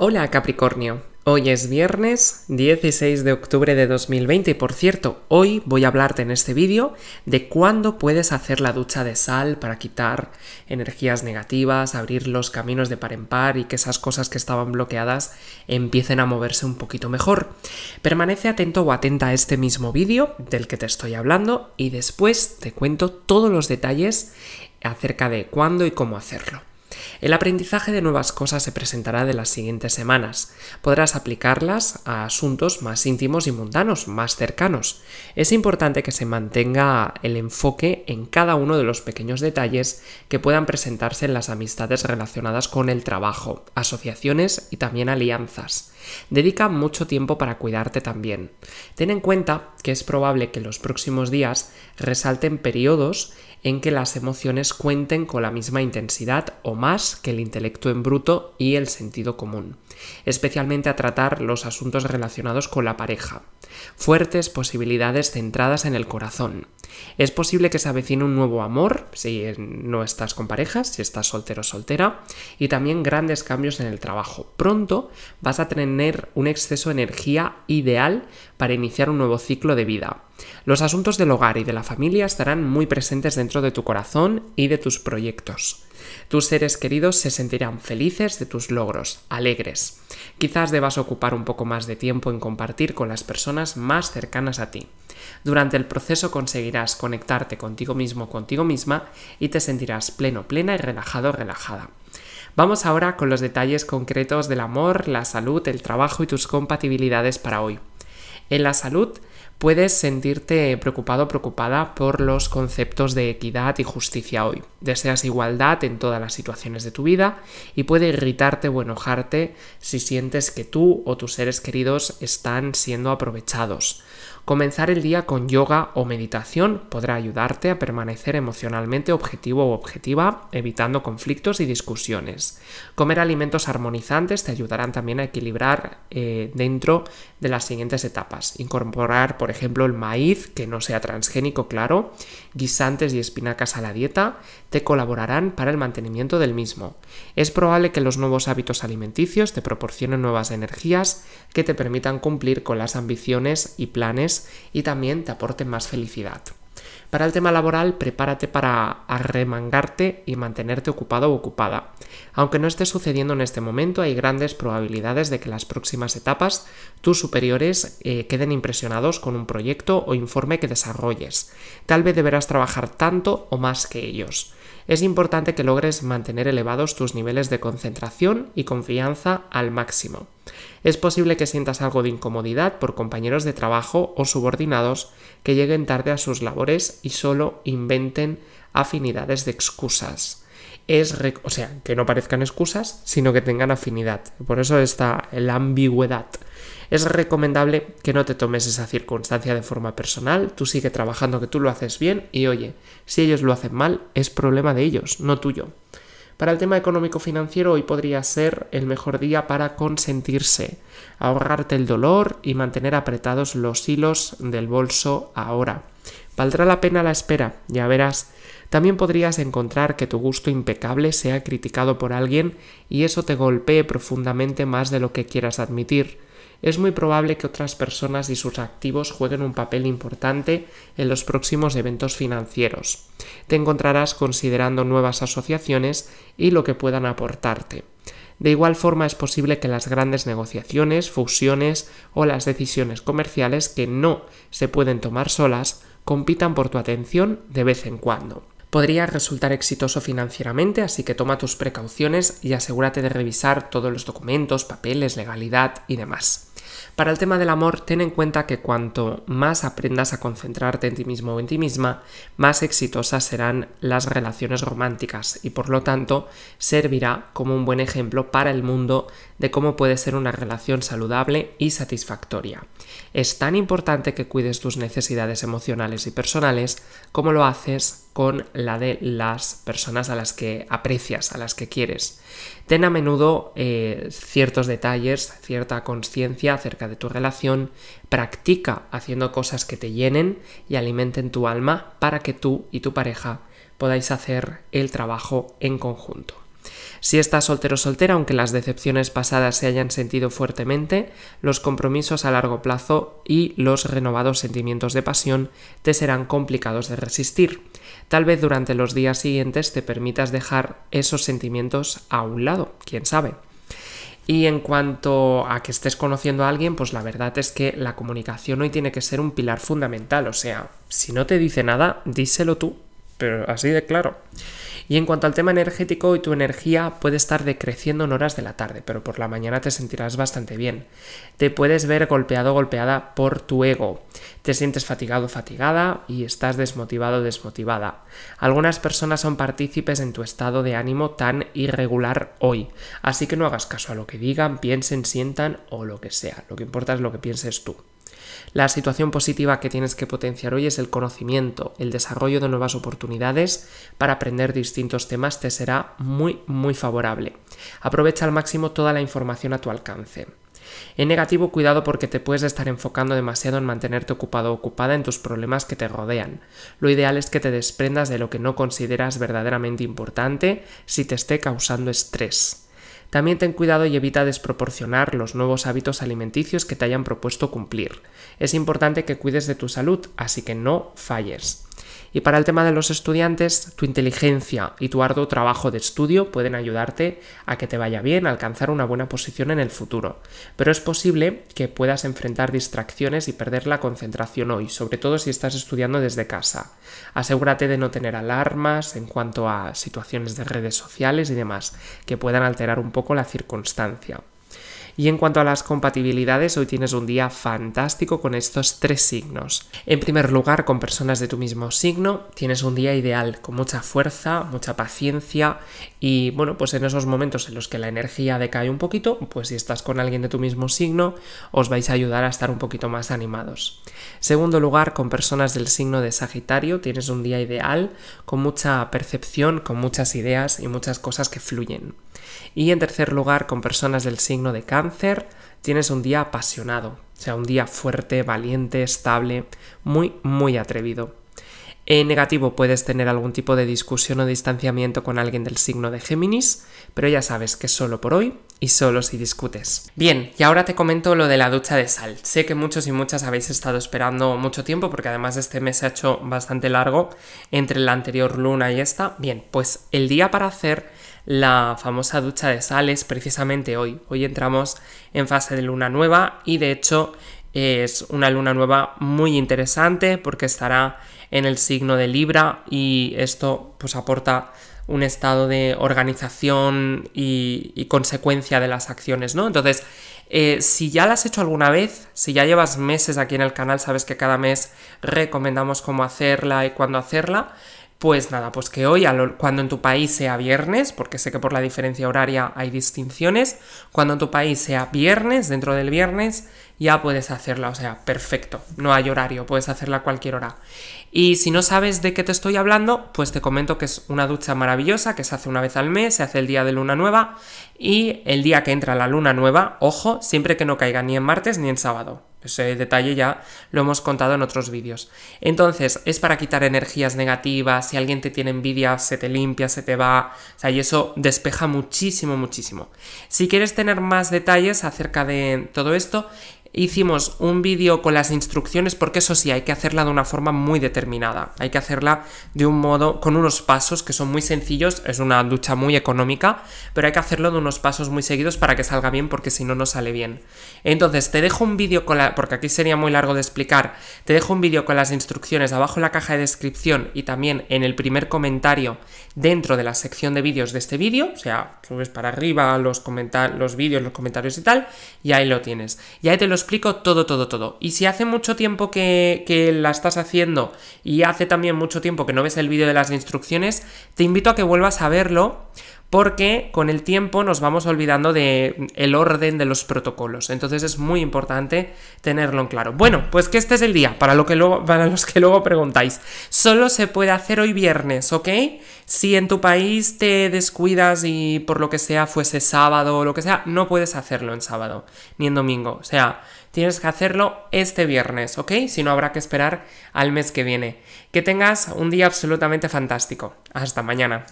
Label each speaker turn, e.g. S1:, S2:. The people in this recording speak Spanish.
S1: Hola Capricornio, hoy es viernes 16 de octubre de 2020 y por cierto, hoy voy a hablarte en este vídeo de cuándo puedes hacer la ducha de sal para quitar energías negativas, abrir los caminos de par en par y que esas cosas que estaban bloqueadas empiecen a moverse un poquito mejor. Permanece atento o atenta a este mismo vídeo del que te estoy hablando y después te cuento todos los detalles acerca de cuándo y cómo hacerlo. El aprendizaje de nuevas cosas se presentará de las siguientes semanas. Podrás aplicarlas a asuntos más íntimos y mundanos, más cercanos. Es importante que se mantenga el enfoque en cada uno de los pequeños detalles que puedan presentarse en las amistades relacionadas con el trabajo, asociaciones y también alianzas. Dedica mucho tiempo para cuidarte también. Ten en cuenta que es probable que los próximos días resalten periodos en que las emociones cuenten con la misma intensidad o más que el intelecto en bruto y el sentido común, especialmente a tratar los asuntos relacionados con la pareja. Fuertes posibilidades centradas en el corazón. Es posible que se avecine un nuevo amor, si no estás con parejas, si estás soltero o soltera, y también grandes cambios en el trabajo. Pronto vas a tener un exceso de energía ideal para iniciar un nuevo ciclo de vida. Los asuntos del hogar y de la familia estarán muy presentes dentro de tu corazón y de tus proyectos. Tus seres queridos se sentirán felices de tus logros, alegres. Quizás debas ocupar un poco más de tiempo en compartir con las personas más cercanas a ti. Durante el proceso conseguirás conectarte contigo mismo, contigo misma y te sentirás pleno, plena y relajado, relajada. Vamos ahora con los detalles concretos del amor, la salud, el trabajo y tus compatibilidades para hoy. En la salud, puedes sentirte preocupado o preocupada por los conceptos de equidad y justicia hoy. Deseas igualdad en todas las situaciones de tu vida y puede irritarte o enojarte si sientes que tú o tus seres queridos están siendo aprovechados Comenzar el día con yoga o meditación podrá ayudarte a permanecer emocionalmente objetivo o objetiva, evitando conflictos y discusiones. Comer alimentos armonizantes te ayudarán también a equilibrar eh, dentro de las siguientes etapas. Incorporar, por ejemplo, el maíz, que no sea transgénico, claro, guisantes y espinacas a la dieta, te colaborarán para el mantenimiento del mismo. Es probable que los nuevos hábitos alimenticios te proporcionen nuevas energías que te permitan cumplir con las ambiciones y planes y también te aporte más felicidad. Para el tema laboral, prepárate para arremangarte y mantenerte ocupado o ocupada. Aunque no esté sucediendo en este momento, hay grandes probabilidades de que en las próximas etapas tus superiores eh, queden impresionados con un proyecto o informe que desarrolles. Tal vez deberás trabajar tanto o más que ellos. Es importante que logres mantener elevados tus niveles de concentración y confianza al máximo. Es posible que sientas algo de incomodidad por compañeros de trabajo o subordinados que lleguen tarde a sus labores y solo inventen afinidades de excusas. Es o sea, que no parezcan excusas, sino que tengan afinidad. Por eso está la ambigüedad. Es recomendable que no te tomes esa circunstancia de forma personal, tú sigue trabajando que tú lo haces bien y oye, si ellos lo hacen mal, es problema de ellos, no tuyo. Para el tema económico-financiero hoy podría ser el mejor día para consentirse, ahorrarte el dolor y mantener apretados los hilos del bolso ahora. Valdrá la pena la espera, ya verás. También podrías encontrar que tu gusto impecable sea criticado por alguien y eso te golpee profundamente más de lo que quieras admitir. Es muy probable que otras personas y sus activos jueguen un papel importante en los próximos eventos financieros. Te encontrarás considerando nuevas asociaciones y lo que puedan aportarte. De igual forma es posible que las grandes negociaciones, fusiones o las decisiones comerciales que no se pueden tomar solas compitan por tu atención de vez en cuando. Podría resultar exitoso financieramente, así que toma tus precauciones y asegúrate de revisar todos los documentos, papeles, legalidad y demás. Para el tema del amor, ten en cuenta que cuanto más aprendas a concentrarte en ti mismo o en ti misma, más exitosas serán las relaciones románticas y por lo tanto servirá como un buen ejemplo para el mundo de cómo puede ser una relación saludable y satisfactoria. Es tan importante que cuides tus necesidades emocionales y personales como lo haces con la de las personas a las que aprecias, a las que quieres. Ten a menudo eh, ciertos detalles, cierta conciencia acerca de tu relación, practica haciendo cosas que te llenen y alimenten tu alma para que tú y tu pareja podáis hacer el trabajo en conjunto. Si estás soltero o soltera, aunque las decepciones pasadas se hayan sentido fuertemente, los compromisos a largo plazo y los renovados sentimientos de pasión te serán complicados de resistir. Tal vez durante los días siguientes te permitas dejar esos sentimientos a un lado, quién sabe. Y en cuanto a que estés conociendo a alguien, pues la verdad es que la comunicación hoy tiene que ser un pilar fundamental. O sea, si no te dice nada, díselo tú pero así de claro. Y en cuanto al tema energético, y tu energía puede estar decreciendo en horas de la tarde, pero por la mañana te sentirás bastante bien. Te puedes ver golpeado golpeada por tu ego. Te sientes fatigado fatigada y estás desmotivado desmotivada. Algunas personas son partícipes en tu estado de ánimo tan irregular hoy, así que no hagas caso a lo que digan, piensen, sientan o lo que sea. Lo que importa es lo que pienses tú. La situación positiva que tienes que potenciar hoy es el conocimiento, el desarrollo de nuevas oportunidades para aprender distintos temas te será muy muy favorable. Aprovecha al máximo toda la información a tu alcance. En negativo, cuidado porque te puedes estar enfocando demasiado en mantenerte ocupado o ocupada en tus problemas que te rodean. Lo ideal es que te desprendas de lo que no consideras verdaderamente importante si te esté causando estrés. También ten cuidado y evita desproporcionar los nuevos hábitos alimenticios que te hayan propuesto cumplir. Es importante que cuides de tu salud, así que no falles. Y para el tema de los estudiantes, tu inteligencia y tu arduo trabajo de estudio pueden ayudarte a que te vaya bien, a alcanzar una buena posición en el futuro. Pero es posible que puedas enfrentar distracciones y perder la concentración hoy, sobre todo si estás estudiando desde casa. Asegúrate de no tener alarmas en cuanto a situaciones de redes sociales y demás, que puedan alterar un poco la circunstancia. Y en cuanto a las compatibilidades, hoy tienes un día fantástico con estos tres signos. En primer lugar, con personas de tu mismo signo, tienes un día ideal, con mucha fuerza, mucha paciencia y bueno, pues en esos momentos en los que la energía decae un poquito, pues si estás con alguien de tu mismo signo, os vais a ayudar a estar un poquito más animados. Segundo lugar, con personas del signo de Sagitario, tienes un día ideal, con mucha percepción, con muchas ideas y muchas cosas que fluyen. Y en tercer lugar, con personas del signo de Cáncer, tienes un día apasionado, o sea, un día fuerte, valiente, estable, muy, muy atrevido. En negativo puedes tener algún tipo de discusión o distanciamiento con alguien del signo de Géminis, pero ya sabes que solo por hoy y solo si discutes. Bien, y ahora te comento lo de la ducha de sal. Sé que muchos y muchas habéis estado esperando mucho tiempo porque además este mes se ha hecho bastante largo entre la anterior luna y esta. Bien, pues el día para hacer la famosa ducha de sales precisamente hoy. Hoy entramos en fase de luna nueva y de hecho es una luna nueva muy interesante porque estará en el signo de Libra y esto pues aporta un estado de organización y, consecuencia de las acciones, ¿no? Entonces, eh, si ya las has hecho alguna vez, si ya llevas meses aquí en el canal, sabes que cada mes recomendamos cómo hacerla y cuándo hacerla, pues nada, pues que hoy, cuando en tu país sea viernes, porque sé que por la diferencia horaria hay distinciones, cuando en tu país sea viernes, dentro del viernes, ya puedes hacerla, o sea, perfecto, no hay horario, puedes hacerla a cualquier hora. Y si no sabes de qué te estoy hablando, pues te comento que es una ducha maravillosa que se hace una vez al mes, se hace el día de luna nueva y el día que entra la luna nueva, ojo, siempre que no caiga ni en martes ni en sábado. Ese detalle ya lo hemos contado en otros vídeos. Entonces, es para quitar energías negativas, si alguien te tiene envidia, se te limpia, se te va, o sea, y eso despeja muchísimo, muchísimo. Si quieres tener más detalles acerca de todo esto, hicimos un vídeo con las instrucciones porque eso sí, hay que hacerla de una forma muy determinada, hay que hacerla de un modo, con unos pasos que son muy sencillos, es una ducha muy económica, pero hay que hacerlo de unos pasos muy seguidos para que salga bien porque si no, no sale bien. Entonces, te dejo un vídeo con la, porque aquí sería muy largo de explicar, te dejo un vídeo con las instrucciones abajo en la caja de descripción y también en el primer comentario dentro de la sección de vídeos de este vídeo, o sea, subes para arriba los, los vídeos, los comentarios y tal, y ahí lo tienes. Y ahí te los explico todo, todo, todo. Y si hace mucho tiempo que, la estás haciendo y hace también mucho tiempo que no ves el vídeo de las instrucciones, te invito a que vuelvas a verlo porque con el tiempo nos vamos olvidando de mm, orden de los protocolos. Entonces es muy importante tenerlo en claro. Bueno, pues que este es el día para, lo que para los que luego preguntáis. Solo se puede hacer hoy viernes, ¿ok? Si en tu país te descuidas y por lo que sea fuese sábado o lo que sea, no puedes hacerlo en sábado ni en domingo. O sea, tienes que hacerlo este viernes, ¿ok? Si no, habrá que esperar al mes que viene. Que tengas un día absolutamente fantástico. Hasta mañana.